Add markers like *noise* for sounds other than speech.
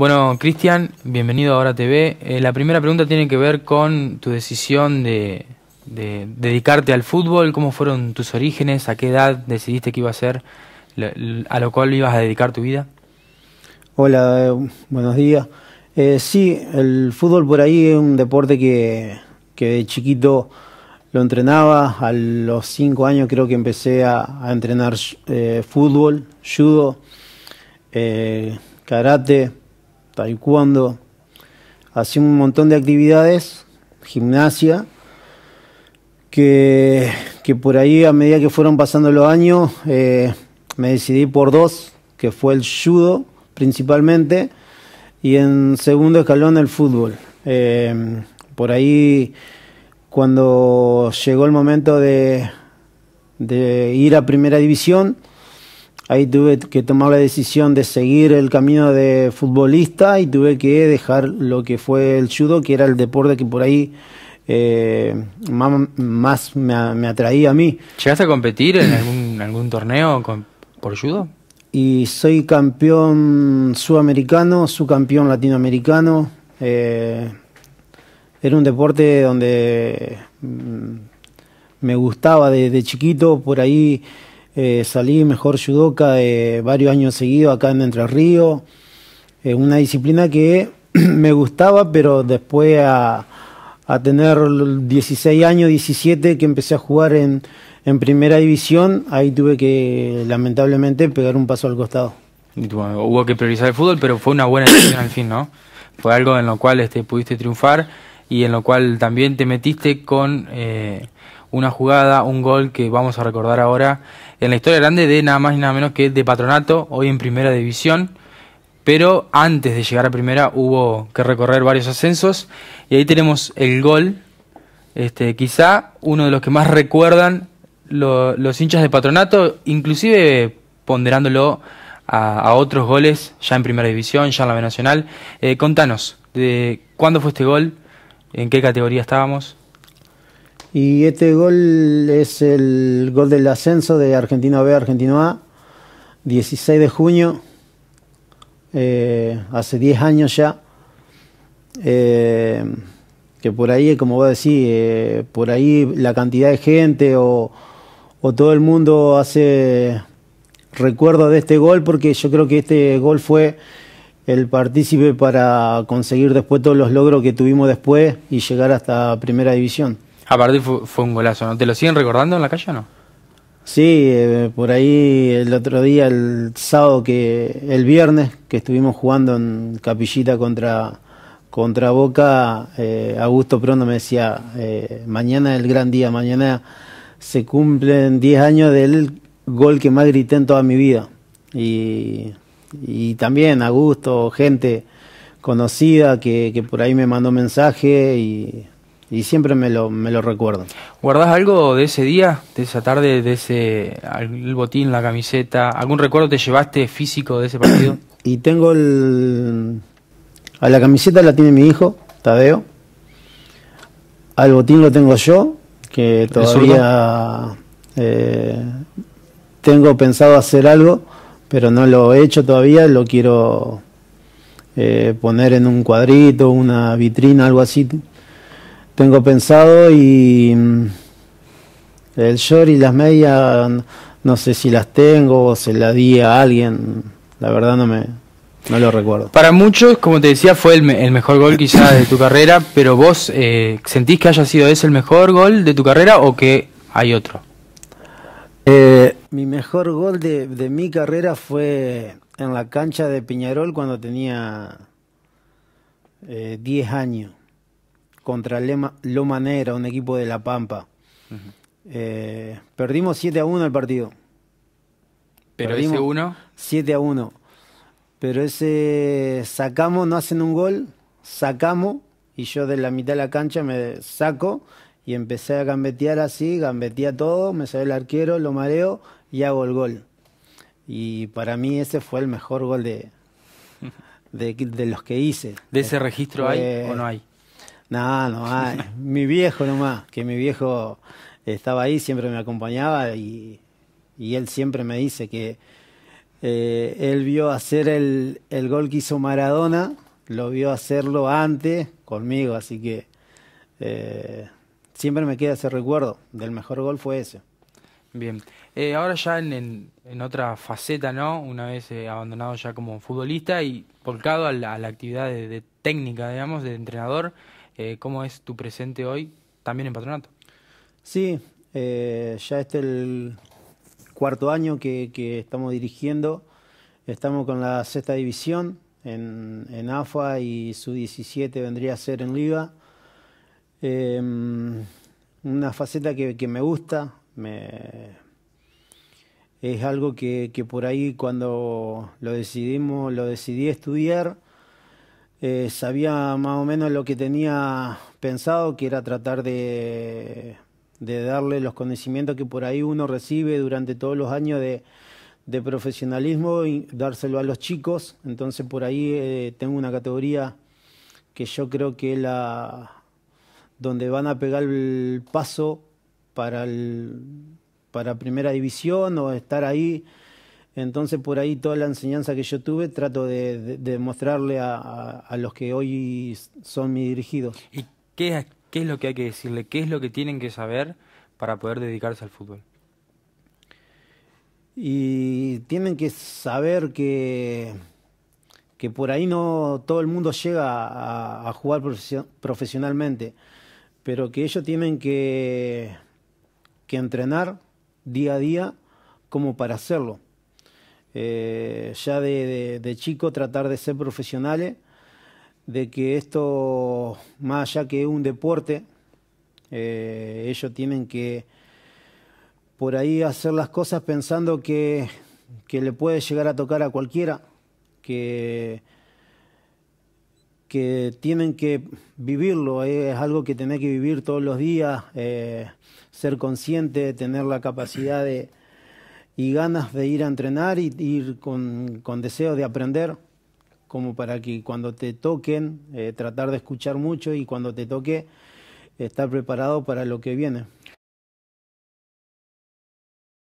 Bueno, Cristian, bienvenido a Ahora TV. Eh, la primera pregunta tiene que ver con tu decisión de, dedicarte al fútbol. ¿Cómo fueron tus orígenes? ¿A qué edad decidiste que iba a ser a lo cual ibas a dedicar tu vida? Hola, eh, buenos días. Eh, sí, el fútbol por ahí es un deporte que, de chiquito lo entrenaba. A los cinco años creo que empecé a entrenar fútbol, judo, karate cuando hacía un montón de actividades, gimnasia, que, por ahí a medida que fueron pasando los años eh, me decidí por dos, que fue el judo principalmente, y en segundo escalón el fútbol. Eh, por ahí cuando llegó el momento de ir a primera división, Ahí tuve que tomar la decisión de seguir el camino de futbolista y tuve que dejar lo que fue el judo, que era el deporte que por ahí eh, más, me, atraía a mí. ¿Llegaste a competir en algún, torneo con, por judo? Y soy campeón sudamericano, subcampeón latinoamericano. Eh, era un deporte donde mm, me gustaba desde chiquito, por ahí eh, salí mejor judoka de eh, varios años seguidos acá en Entre Ríos. Eh, una disciplina que *clears throat* me gustaba, pero después a, tener 16 años, 17, que empecé a jugar en, en primera división, ahí tuve que lamentablemente pegar un paso al costado. hubo que priorizar el fútbol, pero fue una buena decisión al fin, ¿no? Fue algo en lo cual este, pudiste triunfar y en lo cual también te metiste con una jugada, un gol que vamos a recordar ahora en la historia grande de nada más y nada menos que de Patronato, hoy en Primera División. Pero antes de llegar a Primera hubo que recorrer varios ascensos y ahí tenemos el gol, este, quizá uno de los que más recuerdan los hinchas de Patronato, inclusive ponderándolo a, otros goles ya en Primera División, ya en la B Nacional. Eh, contanos, de, ¿cuándo fue este gol? ¿En qué categoría estábamos? Y este gol es el gol del ascenso de Argentina B a Argentino A, 16 de junio, eh, hace 10 años ya. Eh, que por ahí, como voy a decir, eh, por ahí la cantidad de gente o, o todo el mundo hace recuerdo de este gol, porque yo creo que este gol fue el partícipe para conseguir después todos los logros que tuvimos después y llegar hasta primera división. A fue, fue, un golazo, ¿no? ¿Te lo siguen recordando en la calle o no? Sí, eh, por ahí el otro día, el sábado, que el viernes, que estuvimos jugando en Capillita contra, contra Boca, eh, Augusto Prono me decía, eh, mañana es el gran día, mañana se cumplen 10 años del gol que más grité en toda mi vida. Y, y también Augusto, gente conocida que, que por ahí me mandó mensaje y y siempre me lo, me lo recuerdo. ¿Guardás algo de ese día, de esa tarde, de ese el botín, la camiseta? ¿Algún recuerdo te llevaste físico de ese partido? *clears throat* y tengo el... A la camiseta la tiene mi hijo, Tadeo. Al botín lo tengo yo, que todavía eh, tengo pensado hacer algo, pero no lo he hecho todavía, lo quiero eh, poner en un cuadrito, una vitrina, algo así, tengo pensado y mm, el short y las medias no sé si las tengo o se las di a alguien, la verdad no me lo recuerdo. Para muchos, como te decía, fue el, mejor gol quizás de tu carrera, pero vos eh, sentís que haya sido ese el mejor gol de tu carrera o que hay otro? Eh, mi mejor gol de, mi carrera fue en la cancha de Piñarol cuando tenía 10 eh, años contra Lema, Loma Negra, un equipo de La Pampa. Eh, perdimos 7 a 1 el partido. ¿Pero perdimos 1? 7 a 1. Pero ese sacamos, no hacen un gol, sacamos y yo de la mitad de la cancha me saco y empecé a gambetear así, gambetea todo, me sale el arquero, lo mareo y hago el gol. Y para mí ese fue el mejor gol de, de, los que hice. ¿De ese registro hay o no hay? No, no hay. *laughs* mi viejo nomás, que mi viejo estaba ahí, siempre me acompañaba y, y él siempre me dice que eh, él vio hacer el, el gol que hizo Maradona, lo vio hacerlo antes conmigo, así que eh, siempre me queda ese recuerdo del mejor gol fue ese. Bien, eh, ahora ya en, en, otra faceta, ¿no? Una vez abandonado ya como futbolista y volcado a la, la actividad de, técnica, digamos, de entrenador, eh, cómo es tu presente hoy también en patronato. Sí, eh, ya este el cuarto año que, estamos dirigiendo. Estamos con la sexta división en, AFA y su 17 vendría a ser en Liga. Em, una faceta que, me gusta, es algo que, que, por ahí cuando lo decidimos, lo decidí estudiar, eh, sabía más o menos lo que tenía pensado, que era tratar de, darle los conocimientos que por ahí uno recibe durante todos los años de, profesionalismo y dárselo a los chicos. Entonces por ahí eh, tengo una categoría que yo creo que es la donde van a pegar el paso para para primera división o estar ahí entonces por ahí toda la enseñanza que yo tuve trato de, mostrarle a, los que hoy son mis dirigidos. ¿Y qué es, lo que hay que decirle? ¿Qué es lo que tienen que saber para poder dedicarse al fútbol? Y tienen que saber que, que por ahí no todo el mundo llega a, jugar profesionalmente, pero que ellos tienen que, que entrenar día a día como para hacerlo eh, ya de, chico tratar de ser profesionales, de que esto, más allá que un deporte, eh, ellos tienen que por ahí hacer las cosas pensando que, que le puede llegar a tocar a cualquiera, que, que tienen que vivirlo, es algo que tenés que vivir todos los días, eh, ser consciente, tener la capacidad de y ganas de ir a entrenar y ir con, deseo de aprender, como para que cuando te toquen, eh, tratar de escuchar mucho y cuando te toque, estar preparado para lo que viene.